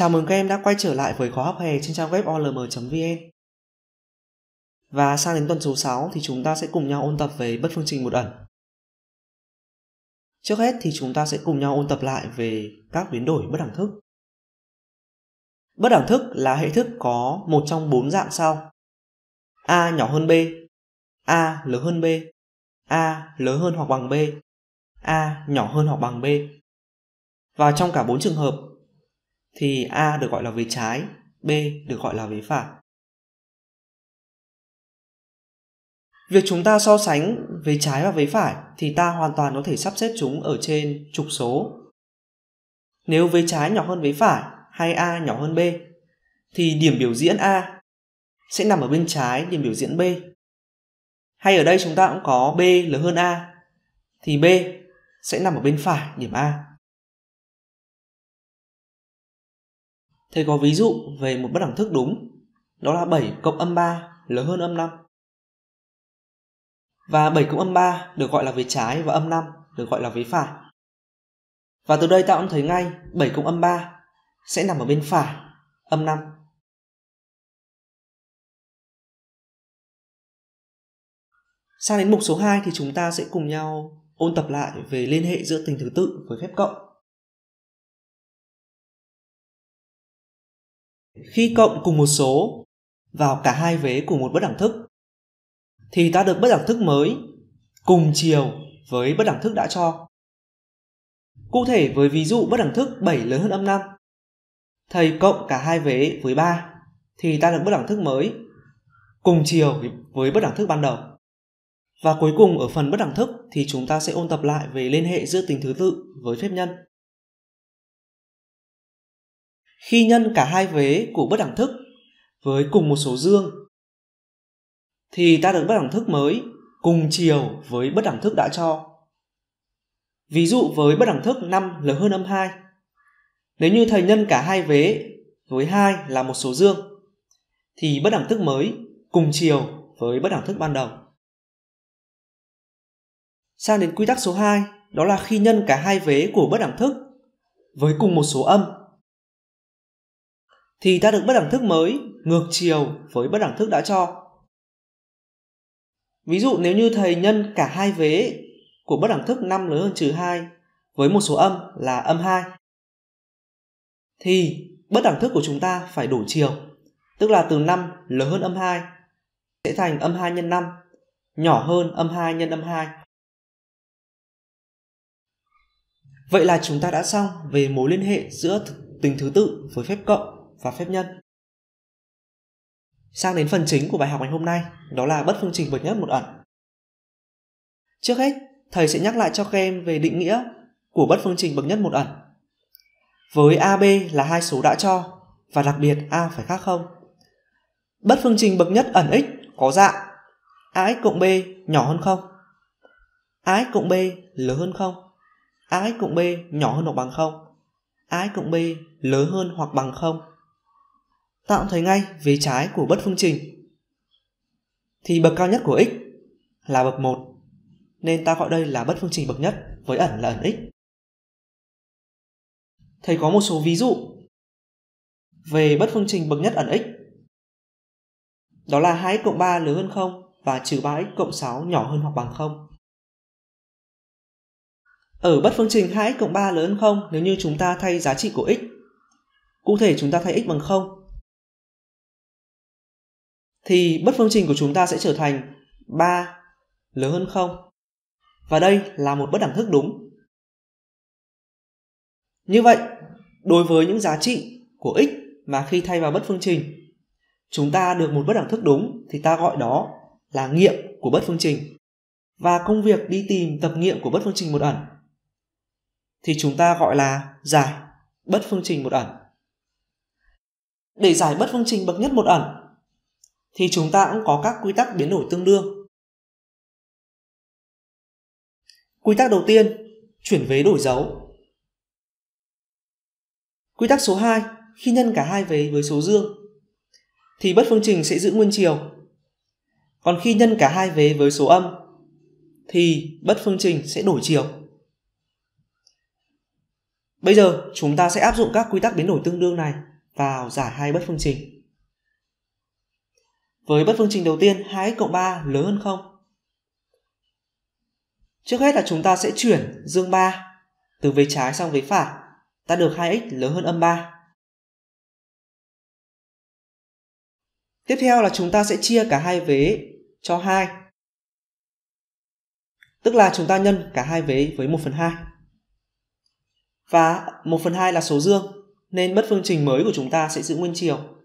Chào mừng các em đã quay trở lại với khóa học hè trên trang web olm.vn. Và sang đến tuần số 6 thì chúng ta sẽ cùng nhau ôn tập về bất phương trình một ẩn. Trước hết thì chúng ta sẽ cùng nhau ôn tập lại về các biến đổi bất đẳng thức. Bất đẳng thức là hệ thức có một trong bốn dạng sau. A nhỏ hơn B, A lớn hơn B, A lớn hơn hoặc bằng B, A nhỏ hơn hoặc bằng B. Và trong cả bốn trường hợp thì A được gọi là vế trái, B được gọi là vế phải. Việc chúng ta so sánh vế trái và vế phải thì ta hoàn toàn có thể sắp xếp chúng ở trên trục số. Nếu vế trái nhỏ hơn vế phải hay A nhỏ hơn B thì điểm biểu diễn A sẽ nằm ở bên trái điểm biểu diễn B. Hay ở đây chúng ta cũng có B lớn hơn A thì B sẽ nằm ở bên phải điểm A. Thầy có ví dụ về một bất đẳng thức đúng, đó là 7 cộng âm 3 lớn hơn âm 5. Và 7 cộng âm 3 được gọi là vế trái và âm 5 được gọi là vế phải. Và từ đây ta cũng thấy ngay 7 cộng âm 3 sẽ nằm ở bên phải âm 5. Sang đến mục số 2 thì chúng ta sẽ cùng nhau ôn tập lại về liên hệ giữa tình thứ tự với phép cộng. khi cộng cùng một số vào cả hai vế của một bất đẳng thức thì ta được bất đẳng thức mới cùng chiều với bất đẳng thức đã cho. Cụ thể với ví dụ bất đẳng thức 7 lớn hơn âm 5, thầy cộng cả hai vế với 3 thì ta được bất đẳng thức mới cùng chiều với bất đẳng thức ban đầu. Và cuối cùng ở phần bất đẳng thức thì chúng ta sẽ ôn tập lại về liên hệ giữa tính thứ tự với phép nhân khi nhân cả hai vế của bất đẳng thức với cùng một số dương thì ta được bất đẳng thức mới cùng chiều với bất đẳng thức đã cho. Ví dụ với bất đẳng thức 5 lớn hơn âm 2. Nếu như thầy nhân cả hai vế với 2 là một số dương thì bất đẳng thức mới cùng chiều với bất đẳng thức ban đầu. Sang đến quy tắc số 2, đó là khi nhân cả hai vế của bất đẳng thức với cùng một số âm thì ta được bất đẳng thức mới ngược chiều với bất đẳng thức đã cho. Ví dụ nếu như thầy nhân cả hai vế của bất đẳng thức 5 lớn hơn trừ 2 với một số âm là âm 2 thì bất đẳng thức của chúng ta phải đổi chiều, tức là từ 5 lớn hơn âm 2 sẽ thành âm 2 nhân 5 nhỏ hơn âm 2 nhân âm 2. Vậy là chúng ta đã xong về mối liên hệ giữa tình thứ tự với phép cộng và phép nhân. Sang đến phần chính của bài học ngày hôm nay, đó là bất phương trình bậc nhất một ẩn. Trước hết, thầy sẽ nhắc lại cho các em về định nghĩa của bất phương trình bậc nhất một ẩn. Với AB là hai số đã cho và đặc biệt A phải khác không. Bất phương trình bậc nhất ẩn x có dạng AX cộng B nhỏ hơn không AX cộng B lớn hơn không AX cộng B nhỏ hơn hoặc bằng không AX cộng B lớn hơn hoặc bằng không Tạo thấy ngay vế trái của bất phương trình. Thì bậc cao nhất của x là bậc 1, nên ta gọi đây là bất phương trình bậc nhất với ẩn là ẩn x. Thầy có một số ví dụ về bất phương trình bậc nhất ẩn x. Đó là 2x cộng 3 lớn hơn 0 và trừ 3x cộng 6 nhỏ hơn hoặc bằng 0. Ở bất phương trình 2x cộng 3 lớn hơn 0 nếu như chúng ta thay giá trị của x. Cụ thể chúng ta thay x bằng 0 thì bất phương trình của chúng ta sẽ trở thành 3 lớn hơn 0. Và đây là một bất đẳng thức đúng. Như vậy, đối với những giá trị của x mà khi thay vào bất phương trình, chúng ta được một bất đẳng thức đúng thì ta gọi đó là nghiệm của bất phương trình. Và công việc đi tìm tập nghiệm của bất phương trình một ẩn thì chúng ta gọi là giải bất phương trình một ẩn. Để giải bất phương trình bậc nhất một ẩn thì chúng ta cũng có các quy tắc biến đổi tương đương. Quy tắc đầu tiên, chuyển vế đổi dấu. Quy tắc số 2, khi nhân cả hai vế với số dương thì bất phương trình sẽ giữ nguyên chiều. Còn khi nhân cả hai vế với số âm thì bất phương trình sẽ đổi chiều. Bây giờ chúng ta sẽ áp dụng các quy tắc biến đổi tương đương này vào giải hai bất phương trình. Với bất phương trình đầu tiên 2x cộng 3 lớn hơn 0. Trước hết là chúng ta sẽ chuyển dương 3 từ vế trái sang vế phải. Ta được 2x lớn hơn âm 3. Tiếp theo là chúng ta sẽ chia cả hai vế cho 2. Tức là chúng ta nhân cả hai vế với 1 phần 2. Và 1 phần 2 là số dương, nên bất phương trình mới của chúng ta sẽ giữ nguyên chiều.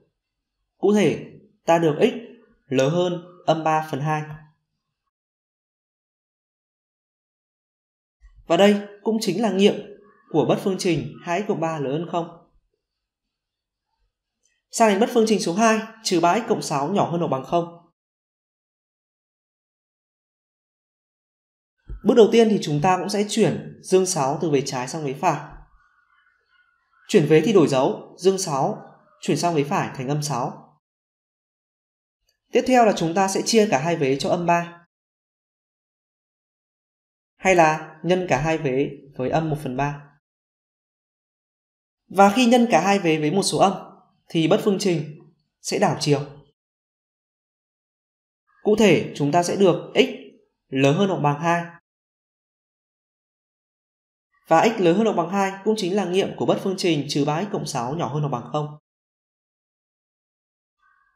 Cụ thể, ta được x lớn hơn âm 3 phần 2. Và đây cũng chính là nghiệm của bất phương trình 2 x cộng 3 lớn hơn 0. Sang đến bất phương trình số 2, trừ 3x cộng 6 nhỏ hơn hoặc bằng 0. Bước đầu tiên thì chúng ta cũng sẽ chuyển dương 6 từ vế trái sang vế phải. Chuyển vế thì đổi dấu, dương 6 chuyển sang vế phải thành âm 6. Tiếp theo là chúng ta sẽ chia cả hai vế cho âm 3. Hay là nhân cả hai vế với âm 1 phần 3. Và khi nhân cả hai vế với một số âm thì bất phương trình sẽ đảo chiều. Cụ thể chúng ta sẽ được x lớn hơn hoặc bằng 2. Và x lớn hơn hoặc bằng 2 cũng chính là nghiệm của bất phương trình trừ 3x cộng 6 nhỏ hơn hoặc bằng 0.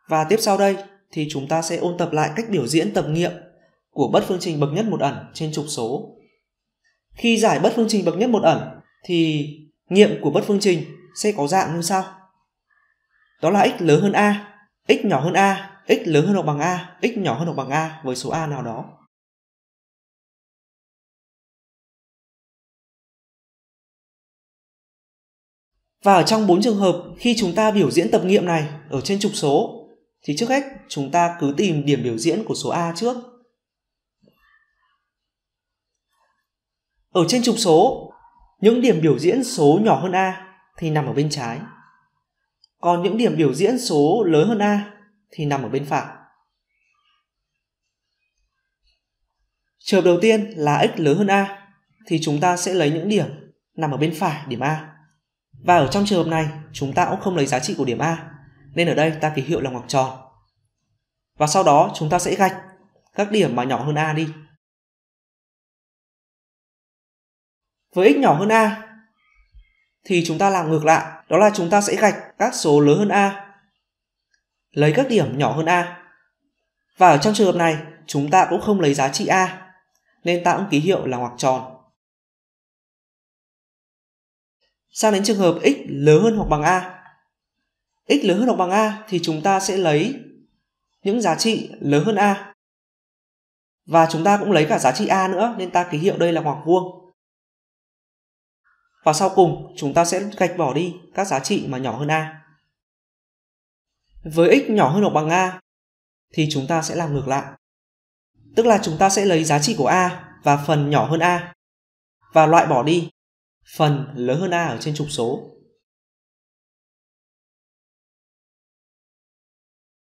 Và tiếp sau đây thì chúng ta sẽ ôn tập lại cách biểu diễn tập nghiệm của bất phương trình bậc nhất một ẩn trên trục số. Khi giải bất phương trình bậc nhất một ẩn thì nghiệm của bất phương trình sẽ có dạng như sau. Đó là x lớn hơn a, x nhỏ hơn a, x lớn hơn hoặc bằng a, x nhỏ hơn hoặc bằng a với số a nào đó. Và ở trong bốn trường hợp khi chúng ta biểu diễn tập nghiệm này ở trên trục số thì trước hết chúng ta cứ tìm điểm biểu diễn của số A trước. Ở trên trục số, những điểm biểu diễn số nhỏ hơn A thì nằm ở bên trái. Còn những điểm biểu diễn số lớn hơn A thì nằm ở bên phải. Trường hợp đầu tiên là x lớn hơn A thì chúng ta sẽ lấy những điểm nằm ở bên phải điểm A. Và ở trong trường hợp này, chúng ta cũng không lấy giá trị của điểm A nên ở đây ta ký hiệu là ngoặc tròn. Và sau đó chúng ta sẽ gạch các điểm mà nhỏ hơn A đi. Với x nhỏ hơn A thì chúng ta làm ngược lại, đó là chúng ta sẽ gạch các số lớn hơn A, lấy các điểm nhỏ hơn A. Và ở trong trường hợp này, chúng ta cũng không lấy giá trị A, nên ta cũng ký hiệu là ngoặc tròn. Sang đến trường hợp x lớn hơn hoặc bằng A x lớn hơn hoặc bằng a thì chúng ta sẽ lấy những giá trị lớn hơn a và chúng ta cũng lấy cả giá trị a nữa nên ta ký hiệu đây là ngoặc vuông và sau cùng chúng ta sẽ gạch bỏ đi các giá trị mà nhỏ hơn a với x nhỏ hơn hoặc bằng a thì chúng ta sẽ làm ngược lại tức là chúng ta sẽ lấy giá trị của a và phần nhỏ hơn a và loại bỏ đi phần lớn hơn a ở trên trục số